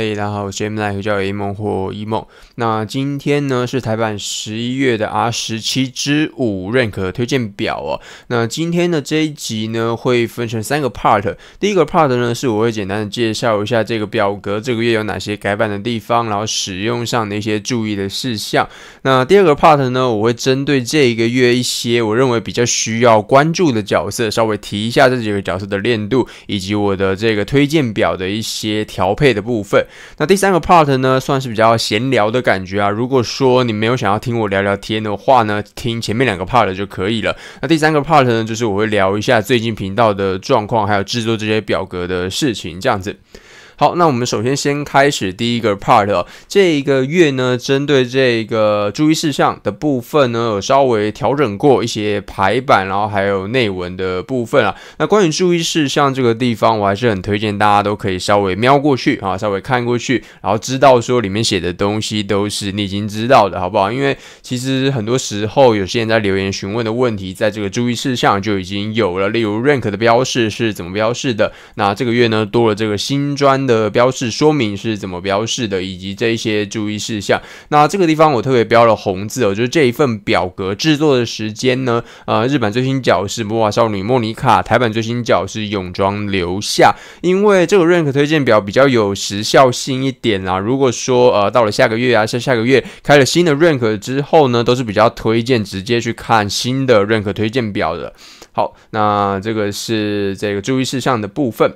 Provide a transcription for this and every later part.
嘿，大家好，我是 Mlike，叫 A 梦或一梦。那今天呢是台版十一月的 R 十七之五认可推荐表哦。那今天的这一集呢会分成三个 part。第一个 part 呢是我会简单的介绍一下这个表格，这个月有哪些改版的地方，然后使用上的一些注意的事项。那第二个 part 呢我会针对这一个月一些我认为比较需要关注的角色，稍微提一下这几个角色的练度以及我的这个推荐表的一些调配的部分。那第三个 part 呢，算是比较闲聊的感觉啊。如果说你没有想要听我聊聊天的话呢，听前面两个 part 就可以了。那第三个 part 呢，就是我会聊一下最近频道的状况，还有制作这些表格的事情，这样子。好，那我们首先先开始第一个 part。这一个月呢，针对这个注意事项的部分呢，有稍微调整过一些排版，然后还有内文的部分啊。那关于注意事项这个地方，我还是很推荐大家都可以稍微瞄过去啊，稍微看过去，然后知道说里面写的东西都是你已经知道的，好不好？因为其实很多时候有些人在留言询问的问题，在这个注意事项就已经有了，例如 rank 的标示是怎么标示的。那这个月呢，多了这个新专。的标示说明是怎么标示的，以及这一些注意事项。那这个地方我特别标了红字哦，就是这一份表格制作的时间呢。呃，日版最新角是魔法少女莫妮卡，台版最新角是泳装留下。因为这个 rank 推荐表比较有时效性一点啊，如果说呃到了下个月啊，下下个月开了新的 rank 之后呢，都是比较推荐直接去看新的 rank 推荐表的。好，那这个是这个注意事项的部分。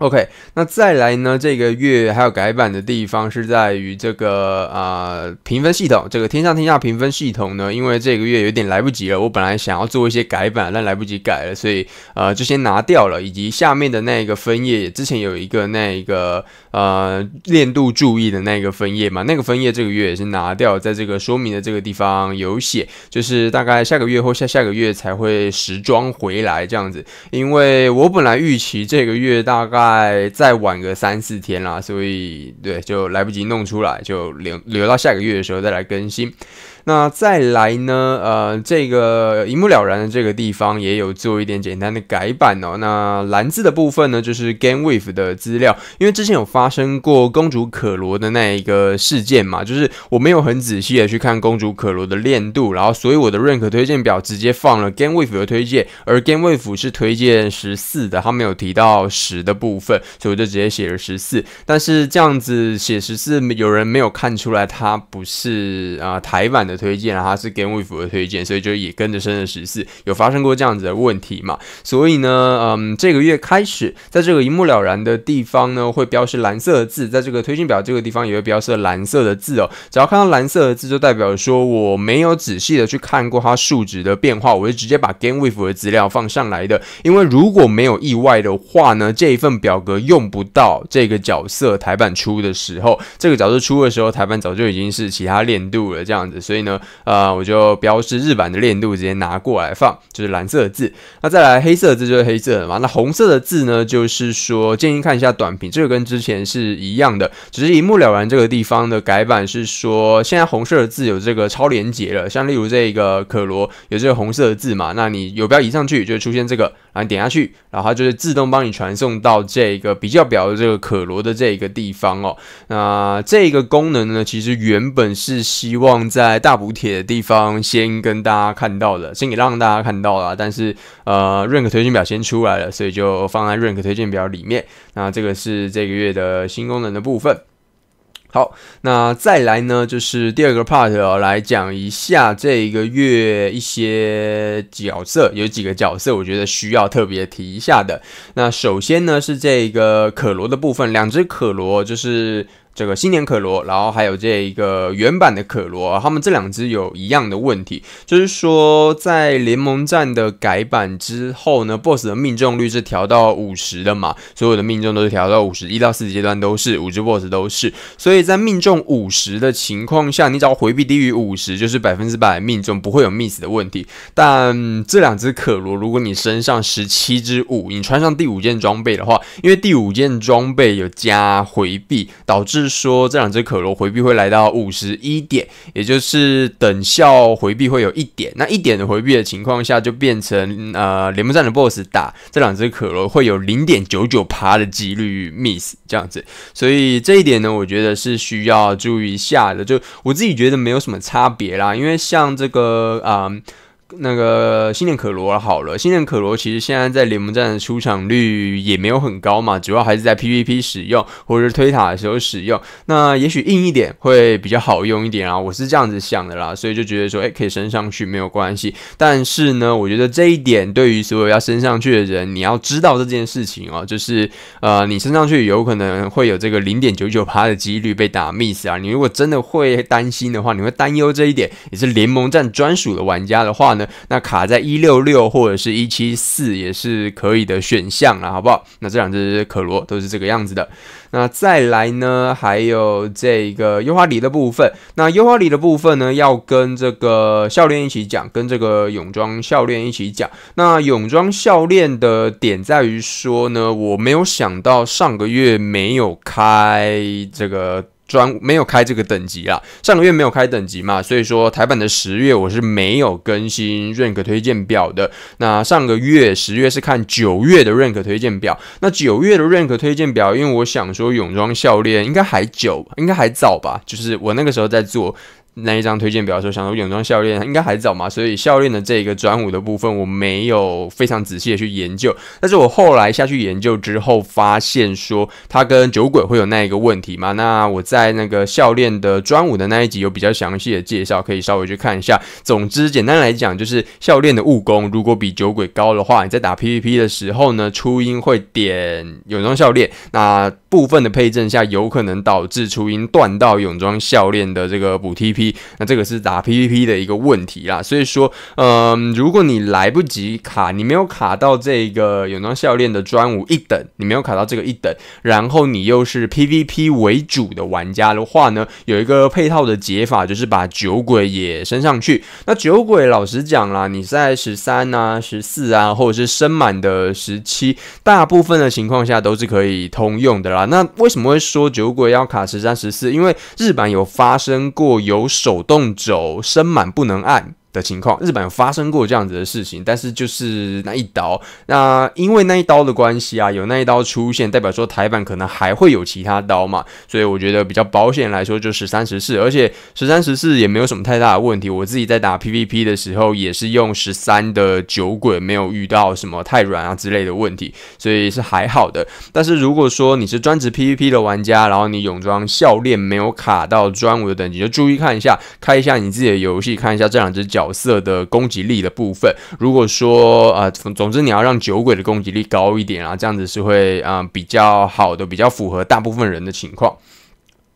OK，那再来呢？这个月还有改版的地方是在于这个啊评分系统，这个天上天下评分系统呢，因为这个月有点来不及了，我本来想要做一些改版，但来不及改了，所以呃就先拿掉了。以及下面的那个分页，之前有一个那一个呃练度注意的那个分页嘛，那个分页这个月也是拿掉，在这个说明的这个地方有写，就是大概下个月或下下个月才会时装回来这样子。因为我本来预期这个月大概。再再晚个三四天啦，所以对，就来不及弄出来，就留留到下个月的时候再来更新。那再来呢？呃，这个一目了然的这个地方也有做一点简单的改版哦。那蓝字的部分呢，就是 Game w a v e 的资料，因为之前有发生过公主可罗的那一个事件嘛，就是我没有很仔细的去看公主可罗的练度，然后所以我的认可推荐表直接放了 Game w a v e 的推荐，而 Game w a v e 是推荐十四的，他没有提到十的部分，所以我就直接写了十四。但是这样子写十四，有人没有看出来它不是啊台湾。的推荐啊，它是 GameWith 的推荐，所以就也跟着升了十四。有发生过这样子的问题嘛？所以呢，嗯，这个月开始，在这个一目了然的地方呢，会标示蓝色的字，在这个推荐表这个地方也会标示蓝色的字哦。只要看到蓝色的字，就代表说我没有仔细的去看过它数值的变化，我就直接把 GameWith 的资料放上来的。因为如果没有意外的话呢，这一份表格用不到这个角色台版出的时候，这个角色出的时候，台版早就已经是其他练度了这样子，所以。呢，啊，我就标示日版的练度，直接拿过来放，就是蓝色的字。那再来黑色的字，就是黑色的嘛。那红色的字呢，就是说建议看一下短评，这个跟之前是一样的，只是一目了然。这个地方的改版是说，现在红色的字有这个超连结了，像例如这一个可罗有这个红色的字嘛，那你有标移上去，就会出现这个。啊，你点下去，然后它就会自动帮你传送到这个比较表的这个可罗的这个地方哦。那这个功能呢，其实原本是希望在大补的地方先跟大家看到的，先给让大家看到了。但是呃，rank 推荐表先出来了，所以就放在 rank 推荐表里面。那这个是这个月的新功能的部分。好，那再来呢，就是第二个 part 来讲一下这个月一些角色，有几个角色我觉得需要特别提一下的。那首先呢是这个可罗的部分，两只可罗就是。这个新年可罗，然后还有这一个原版的可罗，他们这两只有一样的问题，就是说在联盟战的改版之后呢，boss 的命中率是调到五十的嘛，所有的命中都是调到五十，一到四阶段都是五只 boss 都是，所以在命中五十的情况下，你只要回避低于五十，就是百分之百命中，不会有 miss 的问题。但这两只可罗，如果你身上十七支五，你穿上第五件装备的话，因为第五件装备有加回避，导致是说这两只可罗回避会来到五十一点，也就是等效回避会有一点，那一点的回避的情况下，就变成呃联盟战的 BOSS 打这两只可罗会有零点九九趴的几率 miss 这样子，所以这一点呢，我觉得是需要注意一下的。就我自己觉得没有什么差别啦，因为像这个啊。那个信念可罗好了，信念可罗其实现在在联盟战的出场率也没有很高嘛，主要还是在 PVP 使用或者是推塔的时候使用。那也许硬一点会比较好用一点啊，我是这样子想的啦，所以就觉得说，哎，可以升上去没有关系。但是呢，我觉得这一点对于所有要升上去的人，你要知道这件事情哦，就是呃，你升上去有可能会有这个零点九九趴的几率被打 miss 啊。你如果真的会担心的话，你会担忧这一点，也是联盟战专属的玩家的话。那卡在一六六或者是一七四也是可以的选项了，好不好？那这两只可罗都是这个样子的。那再来呢，还有这个优化里的部分。那优化里的部分呢，要跟这个教练一起讲，跟这个泳装教练一起讲。那泳装教练的点在于说呢，我没有想到上个月没有开这个。专没有开这个等级啊，上个月没有开等级嘛，所以说台版的十月我是没有更新 rank 推荐表的。那上个月十月是看九月的 rank 推荐表，那九月的 rank 推荐表，因为我想说泳装校恋应该还久，应该还早吧，就是我那个时候在做那一张推荐表的时候，想说泳装校恋应该还早嘛，所以校恋的这一个专武的部分我没有非常仔细的去研究，但是我后来下去研究之后发现说，他跟酒鬼会有那一个问题嘛，那我在。在那个校练的专武的那一集有比较详细的介绍，可以稍微去看一下。总之，简单来讲就是校练的务功如果比酒鬼高的话，你在打 PVP 的时候呢，初音会点永装校练。那部分的配件下有可能导致出音断到泳装教链的这个补 TP，那这个是打 PVP 的一个问题啦。所以说，嗯，如果你来不及卡，你没有卡到这个泳装教链的专武一等，你没有卡到这个一等，然后你又是 PVP 为主的玩家的话呢，有一个配套的解法就是把酒鬼也升上去。那酒鬼老实讲啦，你在十三啊、十四啊，或者是升满的十七，大部分的情况下都是可以通用的啦。那为什么会说酒鬼要卡十三十四？因为日版有发生过有手动轴升满不能按。的情况，日本发生过这样子的事情，但是就是那一刀，那因为那一刀的关系啊，有那一刀出现，代表说台版可能还会有其他刀嘛，所以我觉得比较保险来说就十三十四，而且十三十四也没有什么太大的问题，我自己在打 PVP 的时候也是用十三的酒鬼，没有遇到什么太软啊之类的问题，所以是还好的。但是如果说你是专职 PVP 的玩家，然后你泳装笑链没有卡到专武的等级，就注意看一下，开一下你自己的游戏，看一下这两只脚。角色的攻击力的部分，如果说啊，总之你要让酒鬼的攻击力高一点啊，这样子是会啊比较好的，比较符合大部分人的情况。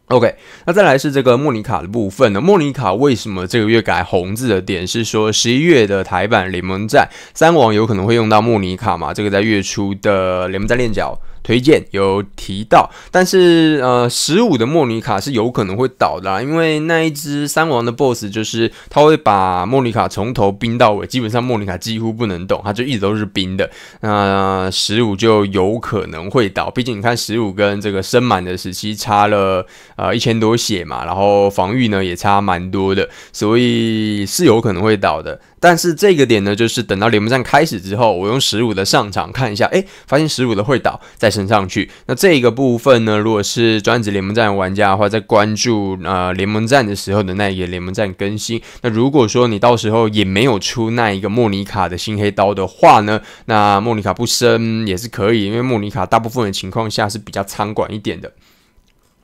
OK，那再来是这个莫妮卡的部分呢？莫妮卡为什么这个月改红字的点是说十一月的台版联盟战三王有可能会用到莫妮卡嘛？这个在月初的联盟战练脚。推荐有提到，但是呃，十五的莫妮卡是有可能会倒的，因为那一只三王的 BOSS 就是他会把莫妮卡从头冰到尾，基本上莫妮卡几乎不能动，他就一直都是冰的。那十五就有可能会倒，毕竟你看十五跟这个升满的时期差了呃一千多血嘛，然后防御呢也差蛮多的，所以是有可能会倒的。但是这个点呢，就是等到联盟战开始之后，我用十五的上场看一下，哎，发现十五的会倒，在。升上去，那这个部分呢？如果是专职联盟战玩家的话，在关注啊联盟战的时候的那一个联盟战更新，那如果说你到时候也没有出那一个莫妮卡的新黑刀的话呢，那莫妮卡不升也是可以，因为莫妮卡大部分的情况下是比较仓管一点的。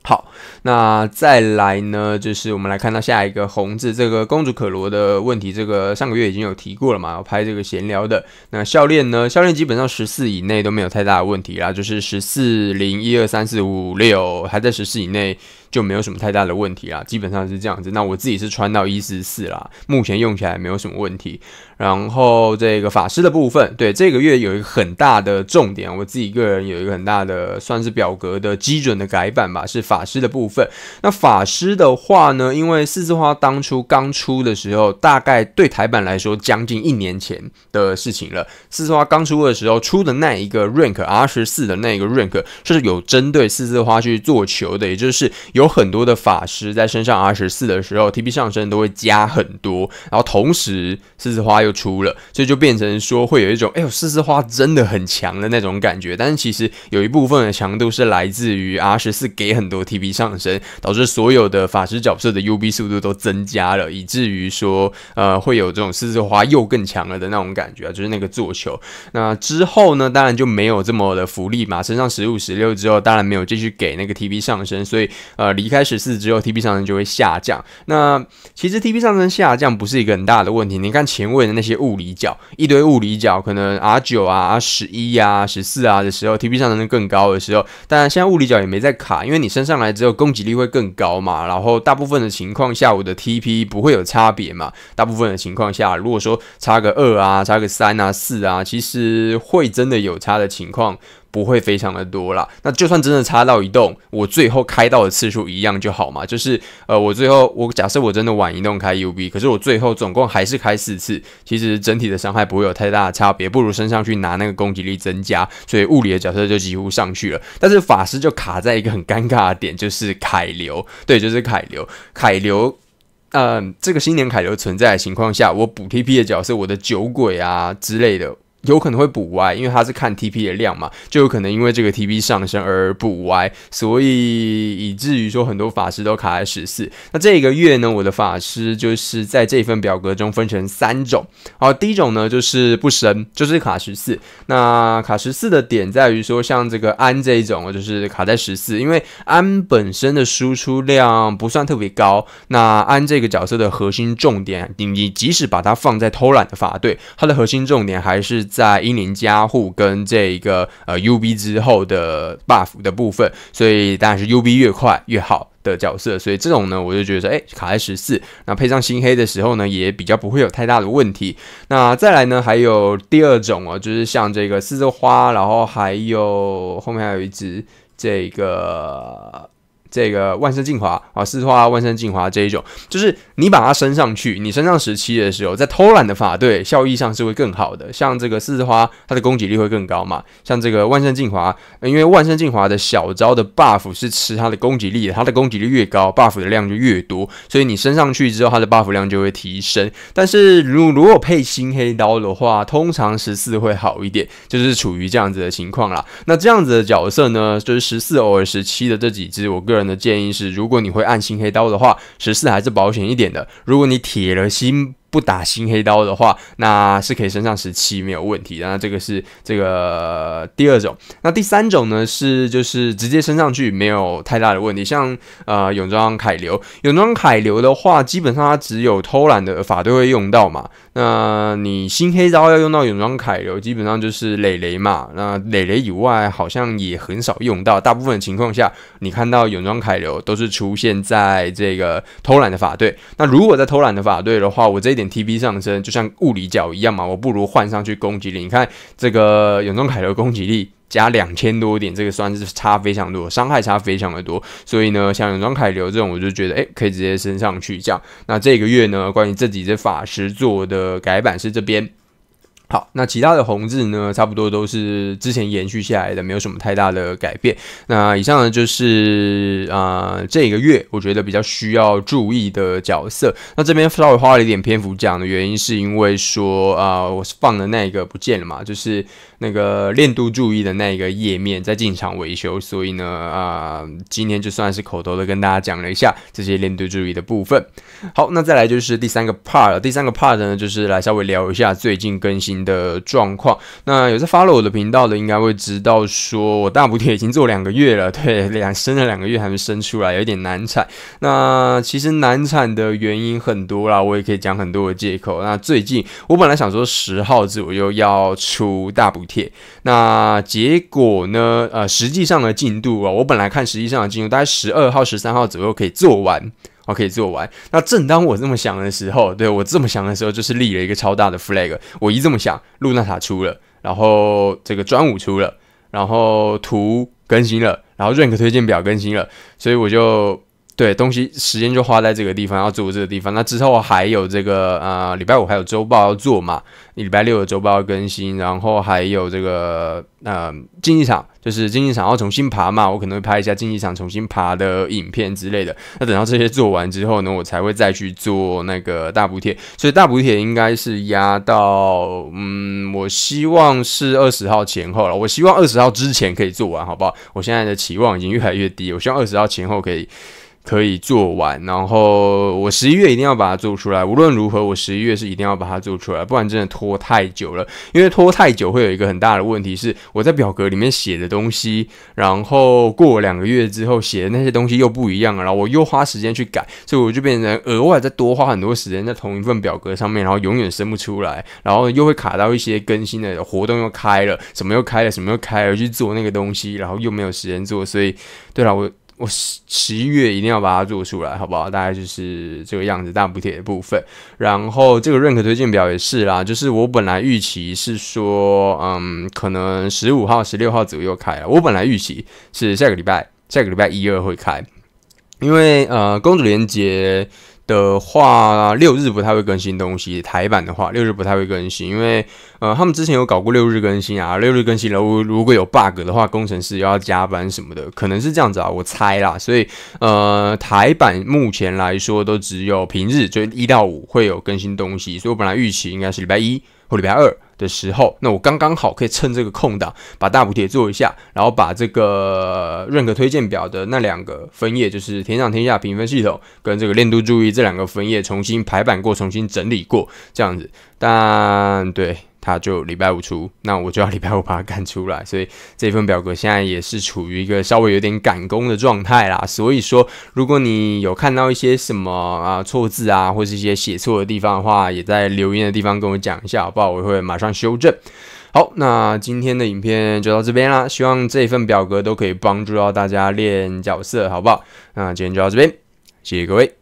好，那再来呢，就是我们来看到下一个红字，这个公主可罗的问题，这个上个月已经有提过了嘛，拍这个闲聊的。那笑链呢？笑链基本上十四以内都没有太大的问题啦，就是十四零一二三四五六还在十四以内。就没有什么太大的问题啦，基本上是这样子。那我自己是穿到一四四啦，目前用起来没有什么问题。然后这个法师的部分，对这个月有一个很大的重点，我自己个人有一个很大的算是表格的基准的改版吧，是法师的部分。那法师的话呢，因为四次花当初刚出的时候，大概对台版来说将近一年前的事情了。四次花刚出的时候，出的那一个 rank R 十四的那个 rank 是有针对四次花去做球的，也就是有。有很多的法师在身上 R 十四的时候，TP 上升都会加很多，然后同时四次花又出了，所以就变成说会有一种哎，呦四次花真的很强的那种感觉。但是其实有一部分的强度是来自于 R 十四给很多 TP 上升，导致所有的法师角色的 UB 速度都增加了，以至于说呃会有这种四次花又更强了的那种感觉，啊，就是那个做球。那之后呢，当然就没有这么的福利嘛，身上十五、十六之后，当然没有继续给那个 TP 上升，所以呃。离开十四之后，TP 上升就会下降。那其实 TP 上升下降不是一个很大的问题。你看前卫的那些物理角，一堆物理角，可能 R 九啊、R 十一啊、十四啊的时候，TP 上升更高的时候。当然，现在物理角也没在卡，因为你升上来之后，攻击力会更高嘛。然后大部分的情况下，我的 TP 不会有差别嘛。大部分的情况下，如果说差个二啊、差个三啊、四啊，其实会真的有差的情况。不会非常的多啦，那就算真的插到移动，我最后开到的次数一样就好嘛。就是呃，我最后我假设我真的晚移动开 UB，可是我最后总共还是开四次，其实整体的伤害不会有太大的差别，不如升上去拿那个攻击力增加，所以物理的角色就几乎上去了。但是法师就卡在一个很尴尬的点，就是凯流，对，就是凯流，凯流，嗯，这个新年凯流存在的情况下，我补 TP 的角色，我的酒鬼啊之类的。有可能会补歪，因为它是看 TP 的量嘛，就有可能因为这个 TP 上升而补歪，所以以至于说很多法师都卡在十四。那这一个月呢，我的法师就是在这份表格中分成三种。好，第一种呢就是不升，就是卡十四。那卡十四的点在于说，像这个安这一种，就是卡在十四，因为安本身的输出量不算特别高。那安这个角色的核心重点，你即使把它放在偷懒的法队，它的核心重点还是。在英灵加护跟这一个呃 UB 之后的 Buff 的部分，所以当然是 UB 越快越好的角色。所以这种呢，我就觉得说，哎，卡在十四，那配上新黑的时候呢，也比较不会有太大的问题。那再来呢，还有第二种哦，就是像这个四色花，然后还有后面还有一只这个。这个万圣精华啊，四花万圣精华这一种，就是你把它升上去，你升上十七的时候，在偷懒的法对效益上是会更好的。像这个四花，它的攻击力会更高嘛。像这个万圣精华，因为万圣精华的小招的 buff 是吃它的攻击力，的，它的攻击力越高，buff 的量就越多，所以你升上去之后，它的 buff 量就会提升。但是如如果配新黑刀的话，通常十四会好一点，就是处于这样子的情况啦。那这样子的角色呢，就是十四偶尔十七的这几只，我个人。的建议是，如果你会按新黑刀的话，十四还是保险一点的。如果你铁了心。不打新黑刀的话，那是可以升上十七没有问题。那这个是这个第二种。那第三种呢是就是直接升上去没有太大的问题。像呃泳装凯流，泳装凯流的话，基本上它只有偷懒的法队会用到嘛。那你新黑刀要用到泳装凯流，基本上就是磊磊嘛。那磊磊以外好像也很少用到。大部分情况下，你看到泳装凯流都是出现在这个偷懒的法队。那如果在偷懒的法队的话，我这一点。T P 上升就像物理角一样嘛，我不如换上去攻击力。你看这个永装凯流攻击力加两千多点，这个算是差非常多，伤害差非常的多。所以呢，像永装凯流这种，我就觉得哎，可以直接升上去这样。那这个月呢，关于这几只法师做的改版是这边。好，那其他的红字呢，差不多都是之前延续下来的，没有什么太大的改变。那以上呢就是啊这个月我觉得比较需要注意的角色。那这边稍微花了一点篇幅讲的原因，是因为说啊，我是放的那一个不见了嘛，就是那个练度注意的那一个页面在进场维修，所以呢啊今天就算是口头的跟大家讲了一下这些练度注意的部分。好，那再来就是第三个 part，第三个 part 呢就是来稍微聊一下最近更新。的状况，那有在发了我的频道的，应该会知道，说我大补贴已经做两个月了，对，两生了两个月还没生出来，有点难产。那其实难产的原因很多啦，我也可以讲很多的借口。那最近我本来想说十号左右要出大补贴，那结果呢，呃，实际上的进度啊，我本来看实际上的进度，大概十二号、十三号左右可以做完。我可以做完。那正当我这么想的时候，对我这么想的时候，就是立了一个超大的 flag。我一这么想，露娜塔出了，然后这个专武出了，然后图更新了，然后 rank 推荐表更新了，所以我就。对，东西时间就花在这个地方，要做这个地方。那之后还有这个，呃，礼拜五还有周报要做嘛？你礼拜六的周报要更新，然后还有这个，呃，竞技场就是竞技场要重新爬嘛，我可能会拍一下竞技场重新爬的影片之类的。那等到这些做完之后呢，我才会再去做那个大补贴。所以大补贴应该是压到，嗯，我希望是二十号前后了。我希望二十号之前可以做完，好不好？我现在的期望已经越来越低，我希望二十号前后可以。可以做完，然后我十一月一定要把它做出来。无论如何，我十一月是一定要把它做出来，不然真的拖太久了。因为拖太久会有一个很大的问题是，我在表格里面写的东西，然后过两个月之后写的那些东西又不一样了，然后我又花时间去改，所以我就变成额外再多花很多时间在同一份表格上面，然后永远生不出来，然后又会卡到一些更新的活动又开了，什么又开了，什么又开了去做那个东西，然后又没有时间做，所以，对了，我。我十十一月一定要把它做出来，好不好？大概就是这个样子，大补贴的部分。然后这个认可推荐表也是啦，就是我本来预期是说，嗯，可能十五号、十六号左右开。我本来预期是下个礼拜，下个礼拜一二会开，因为呃，公主连接。的话，六日不太会更新东西。台版的话，六日不太会更新，因为呃，他们之前有搞过六日更新啊，六日更新了，如如果有 bug 的话，工程师又要加班什么的，可能是这样子啊，我猜啦。所以呃，台版目前来说都只有平日，就一到五会有更新东西。所以我本来预期应该是礼拜一。或礼拜二的时候，那我刚刚好可以趁这个空档，把大补贴做一下，然后把这个认可推荐表的那两个分页，就是天上天下评分系统跟这个练度注意这两个分页重新排版过，重新整理过，这样子。但对。他就礼拜五出，那我就要礼拜五把它赶出来，所以这份表格现在也是处于一个稍微有点赶工的状态啦。所以说，如果你有看到一些什么啊错字啊，或是一些写错的地方的话，也在留言的地方跟我讲一下，好不好？我会马上修正。好，那今天的影片就到这边啦，希望这份表格都可以帮助到大家练角色，好不好？那今天就到这边，谢谢各位。